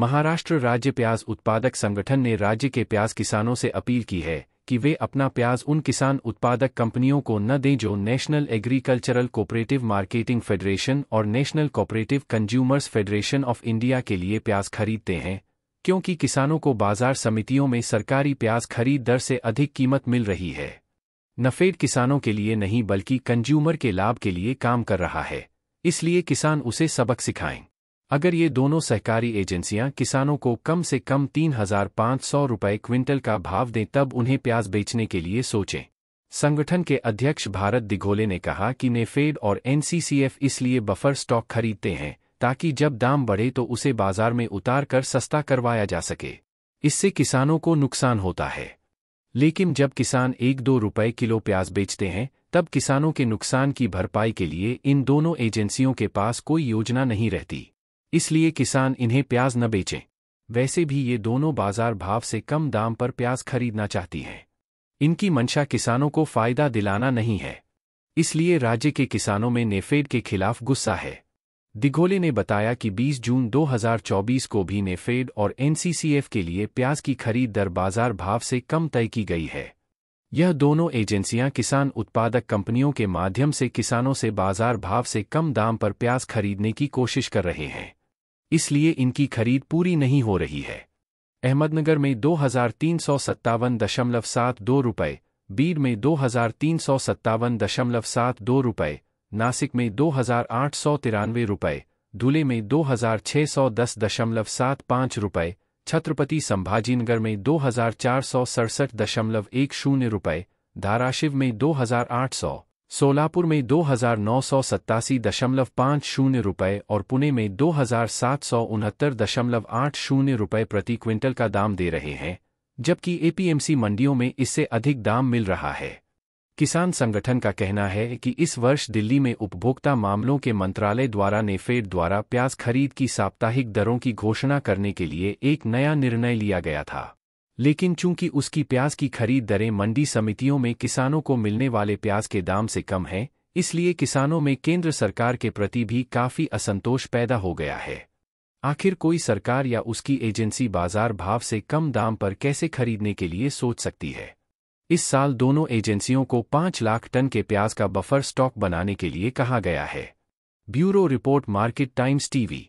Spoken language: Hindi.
महाराष्ट्र राज्य प्याज उत्पादक संगठन ने राज्य के प्याज किसानों से अपील की है कि वे अपना प्याज उन किसान उत्पादक कंपनियों को न दें जो National Agricultural Cooperative Marketing Federation और National Cooperative Consumers Federation of India के लिए प्याज खरीदते हैं क्योंकि किसानों को बाजार समितियों में सरकारी प्याज खरीद दर से अधिक कीमत मिल रही है नफेड किसानों के लिए नहीं बल्कि कंज्यूमर के लाभ के लिए काम कर रहा है इसलिए किसान उसे सबक सिखाएं अगर ये दोनों सहकारी एजेंसियां किसानों को कम से कम तीन हजार पाँच सौ रुपये क्विंटल का भाव दें तब उन्हें प्याज बेचने के लिए सोचें संगठन के अध्यक्ष भारत दिघोले ने कहा कि नेफेड और एनसीसीएफ इसलिए बफर स्टॉक खरीदते हैं ताकि जब दाम बढ़े तो उसे बाजार में उतार कर सस्ता करवाया जा सके इससे किसानों को नुकसान होता है लेकिन जब किसान एक दो रुपए किलो प्याज बेचते हैं तब किसानों के नुकसान की भरपाई के लिए इन दोनों एजेंसियों के पास कोई योजना नहीं रहती इसलिए किसान इन्हें प्याज न बेचें वैसे भी ये दोनों बाजार भाव से कम दाम पर प्याज खरीदना चाहती हैं इनकी मंशा किसानों को फायदा दिलाना नहीं है इसलिए राज्य के किसानों में नेफेड के खिलाफ गुस्सा है दिघोले ने बताया कि 20 जून 2024 को भी नेफेड और एनसीसीएफ के लिए प्याज की खरीद दर बाजार भाव से कम तय की गई है यह दोनों एजेंसियां किसान उत्पादक कंपनियों के माध्यम से किसानों से बाजार भाव से कम दाम पर प्याज खरीदने की कोशिश कर रहे हैं इसलिए इनकी खरीद पूरी नहीं हो रही है अहमदनगर में दो हजार तीन सौ सत्तावन दशमलव सात दो रुपये बीड में दो हजार तीन सौ सत्तावन दशमलव सात दो रुपये नासिक में दो हजार आठ सौ तिरानवे रुपये धुले में दो हजार छः सौ दस दशमलव सात पाँच रुपये छत्रपति संभाजीनगर में दो हजार चार सौ सड़सठ दशमलव एक शून्य रुपये धाराशिव में दो हजार आठ सौ सोलापुर में दो हजार नौ सौ सत्तासी दशमलव पाँच शून्य रुपये और पुणे में दो हजार सात सौ उनहत्तर दशमलव आठ शून्य रुपये प्रति क्विंटल का दाम दे रहे हैं जबकि एपीएमसी मंडियों में इससे अधिक दाम मिल रहा है किसान संगठन का कहना है कि इस वर्ष दिल्ली में उपभोक्ता मामलों के मंत्रालय द्वारा नेफेड द्वारा प्याज खरीद की साप्ताहिक दरों की घोषणा करने के लिए एक नया निर्णय लिया गया था लेकिन चूंकि उसकी प्याज की खरीद दरें मंडी समितियों में किसानों को मिलने वाले प्याज के दाम से कम है इसलिए किसानों में केंद्र सरकार के प्रति भी काफी असंतोष पैदा हो गया है आखिर कोई सरकार या उसकी एजेंसी बाजार भाव से कम दाम पर कैसे खरीदने के लिए सोच सकती है इस साल दोनों एजेंसियों को पांच लाख टन के प्याज का बफर स्टॉक बनाने के लिए कहा गया है bureau report Market Times TV